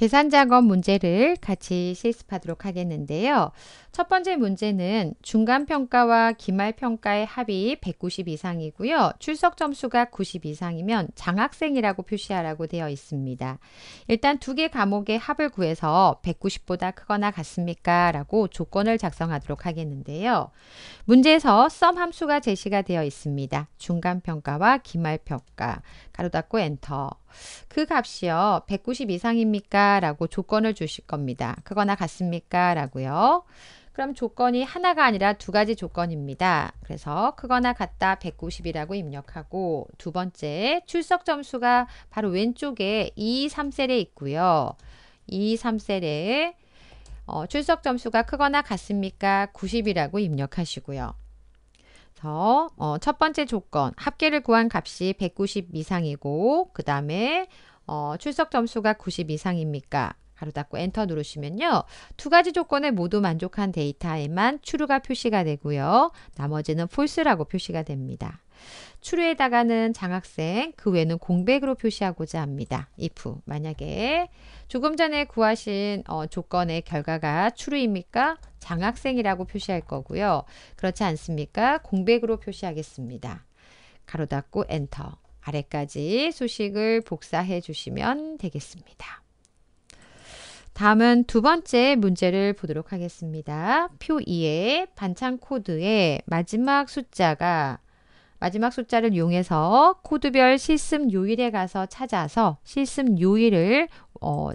계산 작업 문제를 같이 실습하도록 하겠는데요. 첫 번째 문제는 중간 평가와 기말 평가의 합이 190 이상이고요. 출석 점수가 90 이상이면 장학생이라고 표시하라고 되어 있습니다. 일단 두 개 과목의 합을 구해서 190보다 크거나 같습니까? 라고 조건을 작성하도록 하겠는데요. 문제에서 썸 함수가 제시가 되어 있습니다. 중간 평가와 기말 평가. 가로 닫고 엔터. 그 값이요. 190 이상입니까? 라고 조건을 주실 겁니다. 그거나 같습니까? 라고요. 그럼 조건이 하나가 아니라 두 가지 조건입니다. 그래서 크거나 같다 190이라고 입력하고 두 번째 출석 점수가 바로 왼쪽에 2, 3셀에 있고요. 2, 3셀에 어, 출석 점수가 크거나 같습니까? 90이라고 입력하시고요. 그래서 어, 첫 번째 조건 합계를 구한 값이 190 이상이고 그 다음에 어, 출석 점수가 90 이상입니까? 가로 닫고 엔터 누르시면요. 두 가지 조건에 모두 만족한 데이터에만 추루가 표시가 되고요. 나머지는 false라고 표시가 됩니다. 추루에다가는 장학생, 그 외는 공백으로 표시하고자 합니다. if 만약에 조금 전에 구하신 어, 조건의 결과가 추루입니까? 장학생이라고 표시할 거고요. 그렇지 않습니까? 공백으로 표시하겠습니다. 가로 닫고 엔터. 아래까지 소식을 복사해 주시면 되겠습니다. 다음은 두 번째 문제를 보도록 하겠습니다. 표 2의 반창 코드의 마지막 숫자가 마지막 숫자를 이용해서 코드별 실습 요일에 가서 찾아서 실습 요일을 어,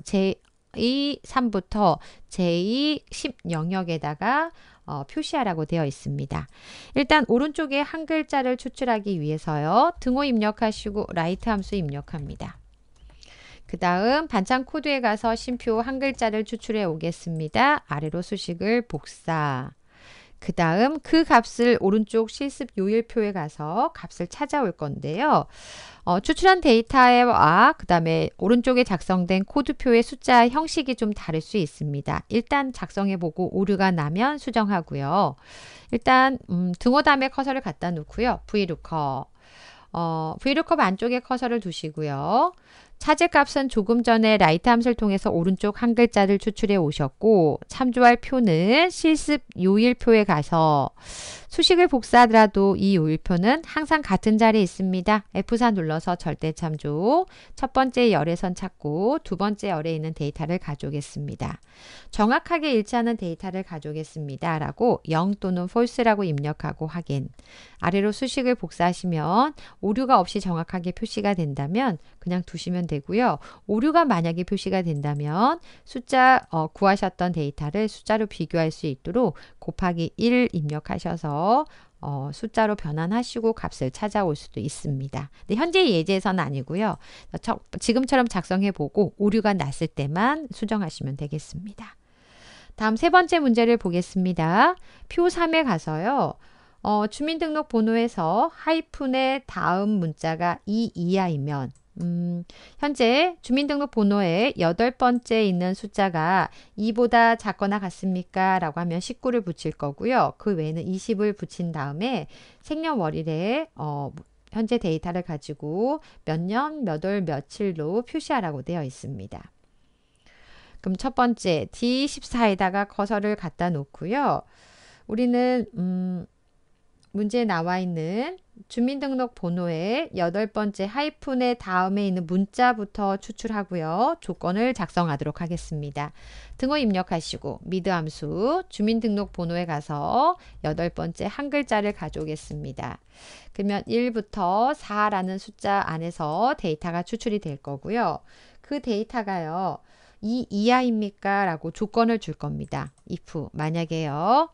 제23부터 제10 영역에다가 어, 표시하라고 되어 있습니다. 일단 오른쪽에 한 글자를 추출하기 위해서요. 등호 입력하시고 라이트 함수 입력합니다. 그 다음 반찬 코드에 가서 심표 한 글자를 추출해 오겠습니다. 아래로 수식을 복사. 그 다음 그 값을 오른쪽 실습 요일표에 가서 값을 찾아올 건데요. 어, 추출한 데이터와 그 다음에 오른쪽에 작성된 코드표의 숫자 형식이 좀 다를 수 있습니다. 일단 작성해보고 오류가 나면 수정하고요. 일단 음, 등호 다에 커서를 갖다 놓고요. v l o o 어, v l o o 안쪽에 커서를 두시고요. 차지값은 조금 전에 라이트 함수를 통해서 오른쪽 한 글자를 추출해 오셨고 참조할 표는 실습 요일표에 가서 수식을 복사하더라도 이 요일표는 항상 같은 자리에 있습니다. F4 눌러서 절대 참조, 첫 번째 열에선 찾고 두 번째 열에 있는 데이터를 가져오겠습니다. 정확하게 일치하는 데이터를 가져오겠습니다. 라고 0 또는 false라고 입력하고 확인. 아래로 수식을 복사하시면 오류가 없이 정확하게 표시가 된다면 그냥 두시면 보시면 되고요. 오류가 만약에 표시가 된다면 숫자 어, 구하셨던 데이터를 숫자로 비교할 수 있도록 곱하기 1 입력하셔서 어, 숫자로 변환하시고 값을 찾아올 수도 있습니다. 근데 현재 예제에서는 아니고요. 저, 지금처럼 작성해보고 오류가 났을 때만 수정하시면 되겠습니다. 다음 세 번째 문제를 보겠습니다. 표 3에 가서요. 어, 주민등록번호에서 하이픈의 다음 문자가 이 이하이면 음, 현재 주민등록번호에 여덟 번째 있는 숫자가 2보다 작거나 같습니까? 라고 하면 19를 붙일 거고요. 그 외에는 20을 붙인 다음에 생년월일에 어, 현재 데이터를 가지고 몇 년, 몇 월, 며칠로 표시하라고 되어 있습니다. 그럼 첫 번째 D14에다가 커서를 갖다 놓고요. 우리는 음, 문제에 나와 있는 주민등록번호의 여덟 번째 하이픈의 다음에 있는 문자부터 추출하고요. 조건을 작성하도록 하겠습니다. 등호 입력하시고 미드 함수 주민등록번호에 가서 여덟 번째 한 글자를 가져오겠습니다. 그러면 1부터 4라는 숫자 안에서 데이터가 추출이 될 거고요. 그 데이터가요. 이 이하입니까? 라고 조건을 줄 겁니다. if 만약에요.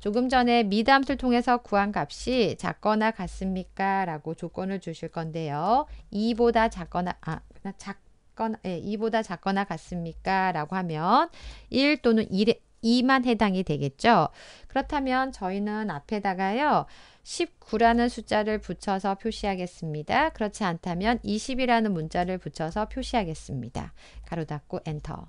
조금 전에 미담을 통해서 구한 값이 작거나 같습니까? 라고 조건을 주실 건데요. 2보다 작거나, 아, 작거나, 예, 2보다 작거나 같습니까? 라고 하면 1 또는 1에, 2만 해당이 되겠죠. 그렇다면 저희는 앞에다가요. 19라는 숫자를 붙여서 표시하겠습니다. 그렇지 않다면 20이라는 문자를 붙여서 표시하겠습니다. 가로 닫고 엔터.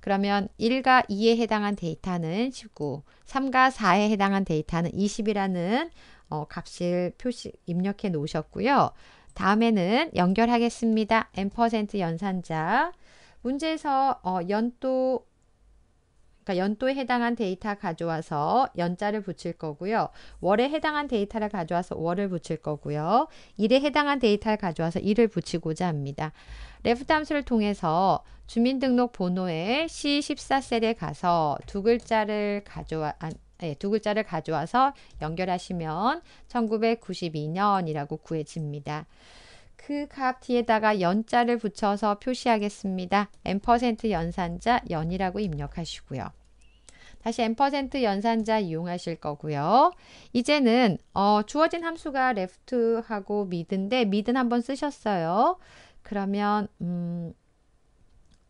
그러면 1과 2에 해당한 데이터는 19, 3과 4에 해당한 데이터는 20이라는 어, 값을 표시 입력해 놓으셨고요. 다음에는 연결하겠습니다. n% 연산자 문제에서 어, 연도 그러니까 연도에 해당한 데이터 가져와서 연자를 붙일 거고요. 월에 해당한 데이터를 가져와서 월을 붙일 거고요. 일에 해당한 데이터를 가져와서 일을 붙이고자 합니다. 레프트 함수를 통해서 주민등록 번호의 C14셀에 가서 두 글자를 가져와 아, 네, 두 글자를 가져와서 연결하시면 1992년이라고 구해집니다. 그값 뒤에다가 연자를 붙여서 표시하겠습니다. n% 연산자 연이라고 입력하시고요. 다시 n% 연산자 이용하실 거고요. 이제는 어, 주어진 함수가 left하고 mid인데 mid은 한번 쓰셨어요. 그러면 음,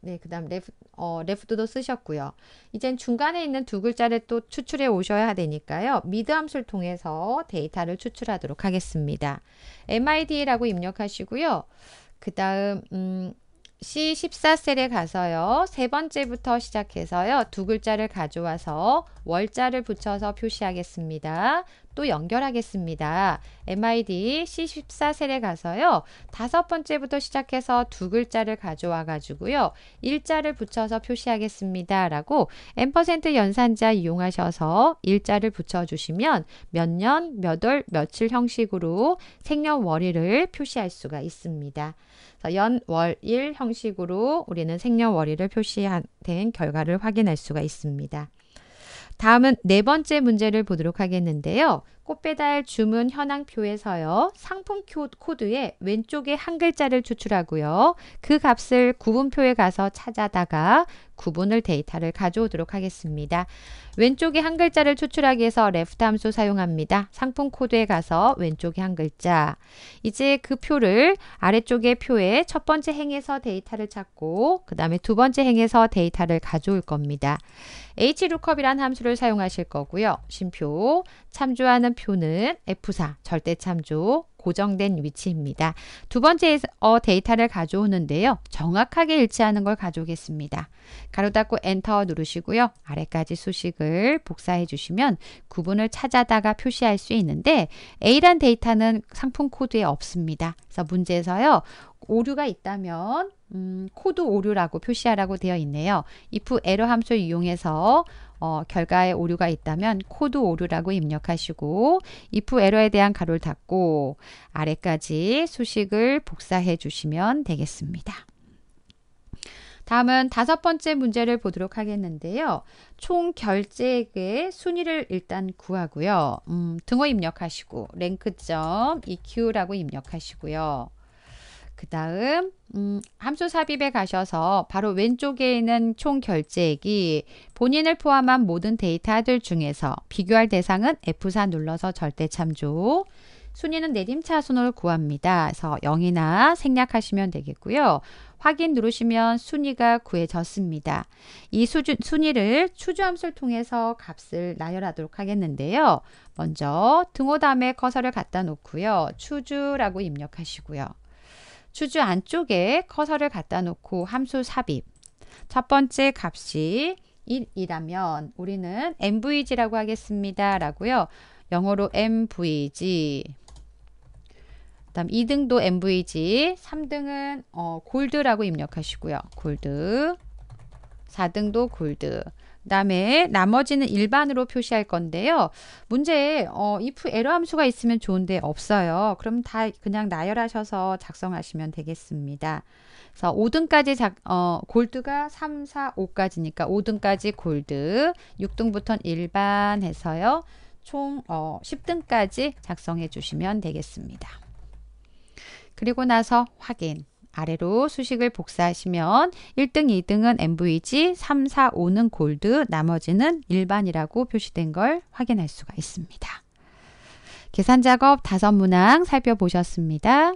네, 그 다음 레프, 어, 레프트도 쓰셨고요. 이젠 중간에 있는 두 글자를 또 추출해 오셔야 되니까요. 미드 함수를 통해서 데이터를 추출하도록 하겠습니다. MID라고 입력하시고요. 그 다음 음, C14셀에 가서요. 세 번째부터 시작해서요. 두 글자를 가져와서 월자를 붙여서 표시하겠습니다. 또 연결하겠습니다. MID C14 셀에 가서요. 다섯 번째부터 시작해서 두 글자를 가져와 가지고요. 일자를 붙여서 표시하겠습니다. 라고 n% 연산자 이용하셔서 일자를 붙여주시면 몇 년, 몇 월, 며칠 형식으로 생년월일을 표시할 수가 있습니다. 연월일 형식으로 우리는 생년월일을 표시된 결과를 확인할 수가 있습니다. 다음은 네 번째 문제를 보도록 하겠는데요. 꽃배달 주문 현황표에서요. 상품 코드의 왼쪽에 한 글자를 추출하고요. 그 값을 구분표에 가서 찾아다가 구분을 데이터를 가져오도록 하겠습니다. 왼쪽에 한 글자를 추출하기 위해서 left 함수 사용합니다. 상품 코드에 가서 왼쪽에 한 글자. 이제 그 표를 아래쪽에 표에 첫 번째 행에서 데이터를 찾고 그 다음에 두 번째 행에서 데이터를 가져올 겁니다. hlookup 이란 함수를 사용하실 거고요. 심표 참조하는 나타난 표는 F4 절대 참조 고정된 위치입니다. 두 번째 어 데이터를 가져오는데요. 정확하게 일치하는 걸 가져오겠습니다. 가로 닫고 엔터 누르시고요. 아래까지 수식을 복사해 주시면 구분을 찾아다가 표시할 수 있는데 A란 데이터는 상품 코드에 없습니다. 그래서 문제에서요. 오류가 있다면 음, 코드 오류라고 표시하라고 되어 있네요. if e r 함수를 이용해서 어, 결과에 오류가 있다면 코드 오류라고 입력하시고 if 에러에 대한 가로를 닫고 아래까지 수식을 복사해 주시면 되겠습니다. 다음은 다섯 번째 문제를 보도록 하겠는데요. 총 결제액의 순위를 일단 구하고요. 음, 등호 입력하시고 랭크 EQ라고 입력하시고요. 그 다음 음, 함수 삽입에 가셔서 바로 왼쪽에 있는 총 결제액이 본인을 포함한 모든 데이터들 중에서 비교할 대상은 F4 눌러서 절대 참조 순위는 내림차순으로 구합니다. 그래서 0이나 생략하시면 되겠고요. 확인 누르시면 순위가 구해졌습니다. 이 수주, 순위를 추주함수를 통해서 값을 나열하도록 하겠는데요. 먼저 등호 다음에 커서를 갖다 놓고요. 추주라고 입력하시고요. 주주 안쪽에 커서를 갖다 놓고 함수 삽입. 첫 번째 값이 1이라면 우리는 MVG라고 하겠습니다. 라고요. 영어로 MVG. 그 다음 2등도 MVG, 3등은 어, 골드라고 입력하시고요. 골드, 4등도 골드. 다음에 나머지는 일반으로 표시할 건데요. 문제에 어, if 에러 함수가 있으면 좋은데 없어요. 그럼 다 그냥 나열하셔서 작성하시면 되겠습니다. 그래서 5등까지 작, 어, 골드가 3, 4, 5까지니까 5등까지 골드, 6등부터는 일반 해서요. 총 어, 10등까지 작성해 주시면 되겠습니다. 그리고 나서 확인. 아래로 수식을 복사하시면 1등, 2등은 MVG, 3, 4, 5는 골드, 나머지는 일반이라고 표시된 걸 확인할 수가 있습니다. 계산 작업 다섯 문항 살펴보셨습니다.